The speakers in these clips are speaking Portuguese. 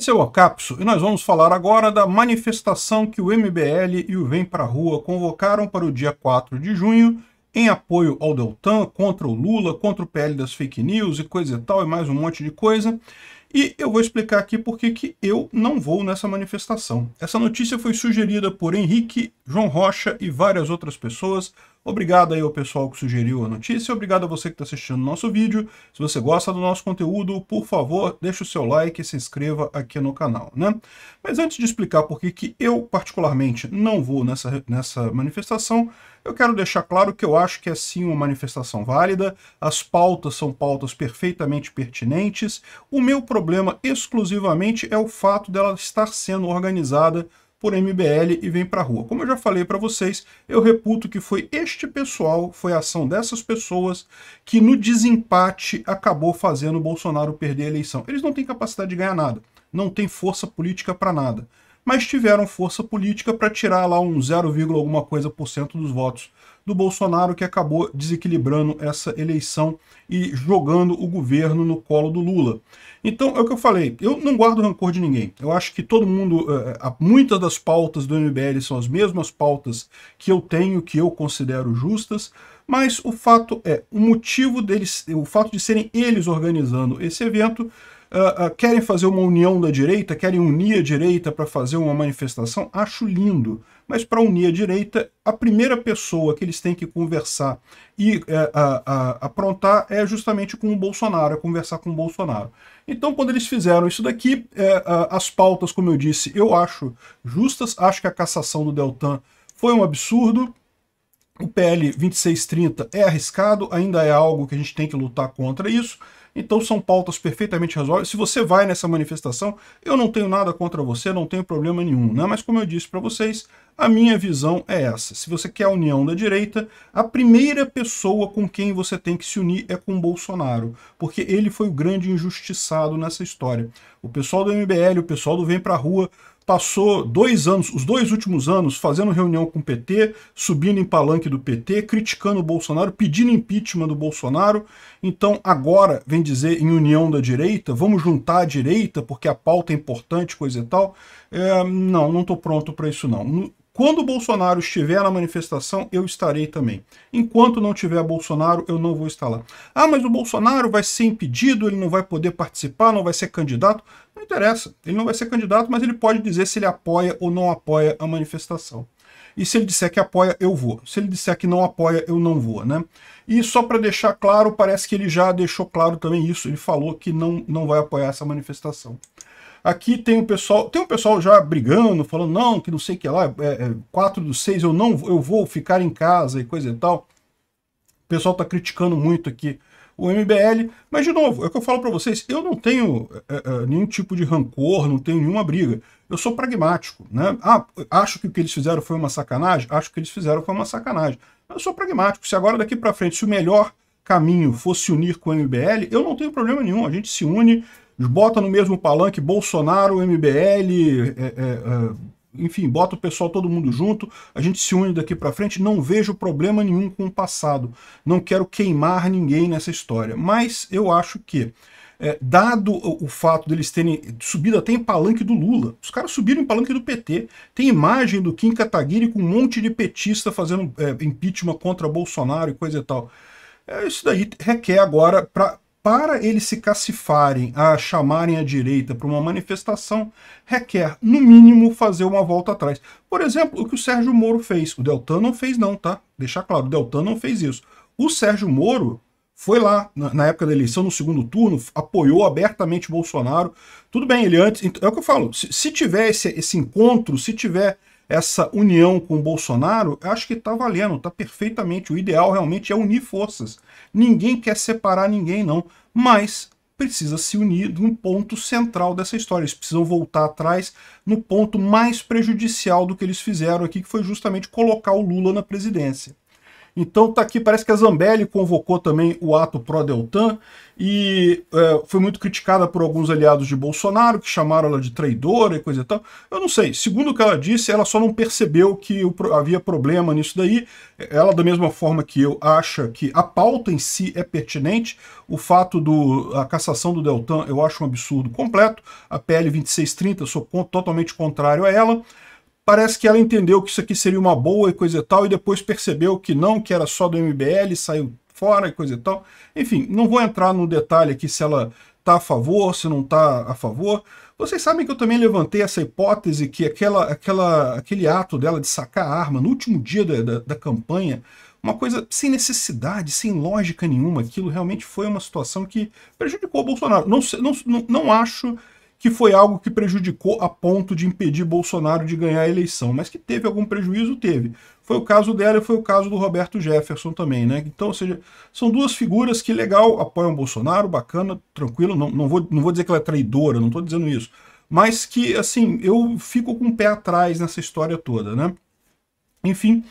Esse é o Acapso e nós vamos falar agora da manifestação que o MBL e o Vem Pra Rua convocaram para o dia 4 de junho em apoio ao Deltan, contra o Lula, contra o PL das fake news e coisa e tal, e mais um monte de coisa. E eu vou explicar aqui por que eu não vou nessa manifestação. Essa notícia foi sugerida por Henrique, João Rocha e várias outras pessoas Obrigado aí ao pessoal que sugeriu a notícia, obrigado a você que está assistindo o nosso vídeo. Se você gosta do nosso conteúdo, por favor, deixe o seu like e se inscreva aqui no canal, né? Mas antes de explicar por que, que eu, particularmente, não vou nessa, nessa manifestação, eu quero deixar claro que eu acho que é sim uma manifestação válida, as pautas são pautas perfeitamente pertinentes, o meu problema exclusivamente é o fato dela estar sendo organizada por MBL e vem para a rua. Como eu já falei para vocês, eu reputo que foi este pessoal, foi a ação dessas pessoas que no desempate acabou fazendo o Bolsonaro perder a eleição. Eles não têm capacidade de ganhar nada, não têm força política para nada, mas tiveram força política para tirar lá um 0, alguma coisa por cento dos votos do Bolsonaro que acabou desequilibrando essa eleição e jogando o governo no colo do Lula. Então, é o que eu falei, eu não guardo rancor de ninguém. Eu acho que todo mundo, eh, eh, muitas das pautas do MBL são as mesmas pautas que eu tenho, que eu considero justas, mas o fato é, o motivo deles, o fato de serem eles organizando esse evento uh, querem fazer uma união da direita, querem unir a direita para fazer uma manifestação, acho lindo. Mas para unir a direita, a primeira pessoa que eles têm que conversar e uh, aprontar é justamente com o Bolsonaro, é conversar com o Bolsonaro. Então, quando eles fizeram isso daqui, é, as pautas, como eu disse, eu acho justas, acho que a cassação do Deltan foi um absurdo, o PL 2630 é arriscado, ainda é algo que a gente tem que lutar contra isso. Então são pautas perfeitamente resolvidas. Se você vai nessa manifestação, eu não tenho nada contra você, não tenho problema nenhum. Né? Mas como eu disse para vocês, a minha visão é essa. Se você quer a união da direita, a primeira pessoa com quem você tem que se unir é com Bolsonaro, porque ele foi o grande injustiçado nessa história. O pessoal do MBL, o pessoal do Vem Pra Rua, passou dois anos, os dois últimos anos, fazendo reunião com o PT, subindo em palanque do PT, criticando o Bolsonaro, pedindo impeachment do Bolsonaro. Então agora vem dizer em união da direita, vamos juntar a direita porque a pauta é importante, coisa e tal. É, não, não estou pronto para isso não. Quando o Bolsonaro estiver na manifestação, eu estarei também. Enquanto não tiver Bolsonaro, eu não vou estar lá. Ah, mas o Bolsonaro vai ser impedido, ele não vai poder participar, não vai ser candidato. Não interessa. Ele não vai ser candidato, mas ele pode dizer se ele apoia ou não apoia a manifestação. E se ele disser que apoia, eu vou. Se ele disser que não apoia, eu não vou, né? E só para deixar claro, parece que ele já deixou claro também isso. Ele falou que não, não vai apoiar essa manifestação. Aqui tem o pessoal, tem o pessoal já brigando, falando não, que não sei o que lá, é, é, 4 dos 6, eu não eu vou ficar em casa e coisa e tal. O pessoal está criticando muito aqui o MBL. Mas, de novo, é o que eu falo para vocês, eu não tenho é, é, nenhum tipo de rancor, não tenho nenhuma briga. Eu sou pragmático, né? Ah, acho que o que eles fizeram foi uma sacanagem? Acho que eles fizeram foi uma sacanagem. Mas eu sou pragmático. Se agora daqui para frente, se o melhor caminho fosse unir com o MBL, eu não tenho problema nenhum. A gente se une, bota no mesmo palanque Bolsonaro, MBL, é, enfim, bota o pessoal todo mundo junto, a gente se une daqui para frente, não vejo problema nenhum com o passado, não quero queimar ninguém nessa história, mas eu acho que é, dado o, o fato deles terem subido até em palanque do Lula, os caras subiram em palanque do PT, tem imagem do Kim Kataguiri com um monte de petista fazendo é, impeachment contra Bolsonaro e coisa e tal. É, isso daí requer agora, para eles se cacifarem a chamarem a direita para uma manifestação, requer, no mínimo, fazer uma volta atrás. Por exemplo, o que o Sérgio Moro fez. O Deltan não fez não, tá? Deixar claro, o Deltan não fez isso. O Sérgio Moro foi lá, na, época da eleição, no segundo turno, apoiou abertamente Bolsonaro. Tudo bem, ele antes... Então, é o que eu falo, se, tiver esse, esse encontro, se tiver essa união com o Bolsonaro, acho que está valendo, está perfeitamente. O ideal realmente é unir forças. Ninguém quer separar ninguém, não. Mas precisa se unir no ponto central dessa história. Eles precisam voltar atrás no ponto mais prejudicial do que eles fizeram aqui, que foi justamente colocar o Lula na presidência. Então tá aqui, parece que a Zambelli convocou também o ato pró-Deltan e é, foi muito criticada por alguns aliados de Bolsonaro, que chamaram ela de traidora e coisa e tal. Eu não sei, segundo o que ela disse, ela só não percebeu que o, havia problema nisso daí. Ela, da mesma forma que eu, acha que a pauta em si é pertinente, o fato da cassação do Deltan eu acho um absurdo completo, a PL 2630 sou totalmente contrário a ela, Parece que ela entendeu que isso aqui seria uma boa e coisa e tal, e depois percebeu que não, que era só do MBL, saiu fora e coisa e tal. Enfim, não vou entrar no detalhe aqui se ela está a favor, se não está a favor. Vocês sabem que eu também levantei essa hipótese que aquela, aquela, aquele ato dela de sacar a arma no último dia da, da, da campanha uma coisa sem necessidade, sem lógica nenhuma. Aquilo realmente foi uma situação que prejudicou o Bolsonaro. Não, não, não acho que foi algo que prejudicou a ponto de impedir Bolsonaro de ganhar a eleição, mas que teve algum prejuízo, teve. Foi o caso dela e foi o caso do Roberto Jefferson também, né? Então, ou seja, são duas figuras que legal apoiam Bolsonaro, bacana, tranquilo, não, não, vou, não vou dizer que ela é traidora, não estou dizendo isso, mas que, assim, eu fico com o pé atrás nessa história toda, né? Enfim,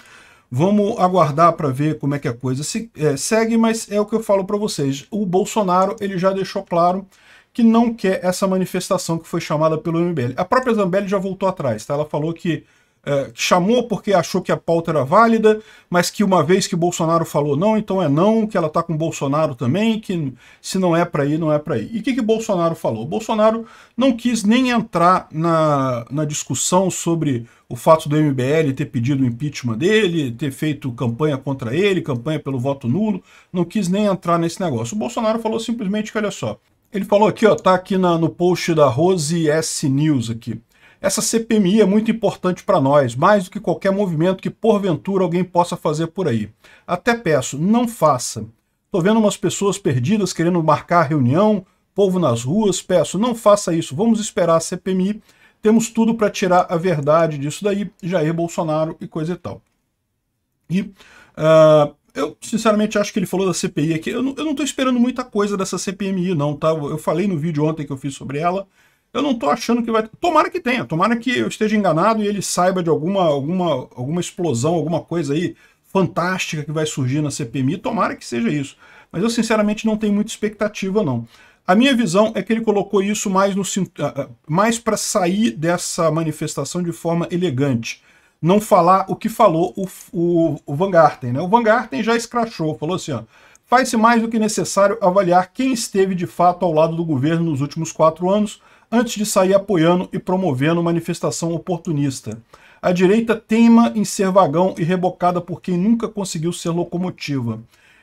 Vamos aguardar para ver como é que a coisa se, é, segue, mas é o que eu falo para vocês. O Bolsonaro ele já deixou claro que não quer essa manifestação que foi chamada pelo MBL. A própria Zambelli já voltou atrás, tá? Ela falou que, é, que chamou porque achou que a pauta era válida, mas que uma vez que Bolsonaro falou não, então é não, que ela está com Bolsonaro também, que se não é para ir, não é para ir. E o que, que Bolsonaro falou? Bolsonaro não quis nem entrar na, na discussão sobre o fato do MBL ter pedido o impeachment dele, ter feito campanha contra ele, campanha pelo voto nulo, não quis nem entrar nesse negócio. O Bolsonaro falou simplesmente que, olha só, ele falou aqui, ó, tá aqui na, no post da Rose S News aqui. Essa CPMI é muito importante para nós, mais do que qualquer movimento que porventura alguém possa fazer por aí. Até peço, não faça. Tô vendo umas pessoas perdidas querendo marcar reunião, povo nas ruas, peço, não faça isso. Vamos esperar a CPMI. Temos tudo para tirar a verdade disso daí, Jair Bolsonaro e coisa e tal. E uh, eu, sinceramente, acho que ele falou da CPI aqui. Eu não, eu não tô esperando muita coisa dessa CPMI, não, tá? Eu falei no vídeo ontem que eu fiz sobre ela. Eu não tô achando que vai... Tomara que tenha. Tomara que eu esteja enganado e ele saiba de alguma, alguma, alguma explosão, alguma coisa aí fantástica que vai surgir na CPMI. Tomara que seja isso. Mas eu, sinceramente, não tenho muita expectativa, não. A minha visão é que ele colocou isso mais, no, ah, ah, mais para sair dessa manifestação de forma elegante não falar o que falou o, o, o Van Garten. Né? O Van Garten já escrachou, falou assim, ó, faz-se mais do que necessário avaliar quem esteve de fato ao lado do governo nos últimos quatro anos, antes de sair apoiando e promovendo manifestação oportunista. A direita teima em ser vagão e rebocada por quem nunca conseguiu ser locomotiva.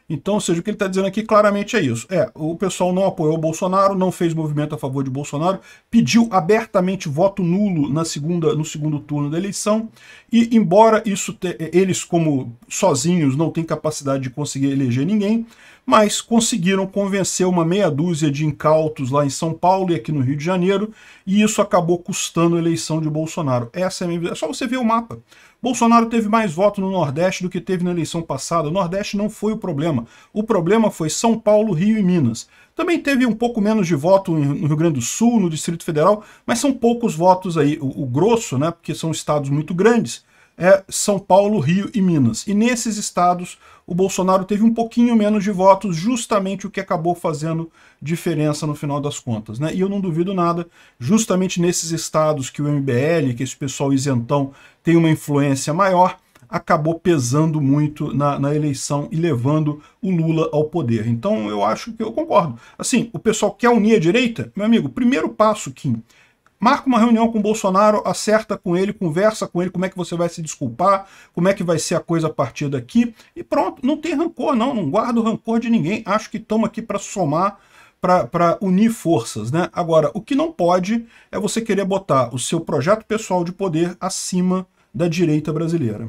Então, ou seja, o que ele está dizendo aqui claramente é isso. É, o pessoal não apoiou o Bolsonaro, não fez movimento a favor de Bolsonaro, pediu abertamente voto nulo na segunda, no segundo turno da eleição, e embora isso te, eles, como sozinhos, não tenham capacidade de conseguir eleger ninguém, mas conseguiram convencer uma meia dúzia de incautos lá em São Paulo e aqui no Rio de Janeiro, e isso acabou custando a eleição de Bolsonaro. Essa é a minha É só você ver o mapa. Bolsonaro teve mais voto no Nordeste do que teve na eleição passada. O Nordeste não foi o problema problema. O problema foi São Paulo, Rio e Minas. Também teve um pouco menos de voto no Rio Grande do Sul, no Distrito Federal, mas são poucos votos aí, o, o grosso, né, porque são estados muito grandes, é São Paulo, Rio e Minas. E nesses estados o Bolsonaro teve um pouquinho menos de votos, justamente o que acabou fazendo diferença no final das contas. Né? E eu não duvido nada, justamente nesses estados que o MBL, que esse pessoal isentão, tem uma influência maior, acabou pesando muito na, na, eleição e levando o Lula ao poder. Então eu acho que eu concordo. Assim, o pessoal quer unir a direita? Meu amigo, primeiro passo, Kim, marca uma reunião com o Bolsonaro, acerta com ele, conversa com ele como é que você vai se desculpar, como é que vai ser a coisa a partir daqui, e pronto, não tem rancor não, não guardo rancor de ninguém, acho que estamos aqui para somar, para unir forças, né? Agora, o que não pode é você querer botar o seu projeto pessoal de poder acima da direita brasileira.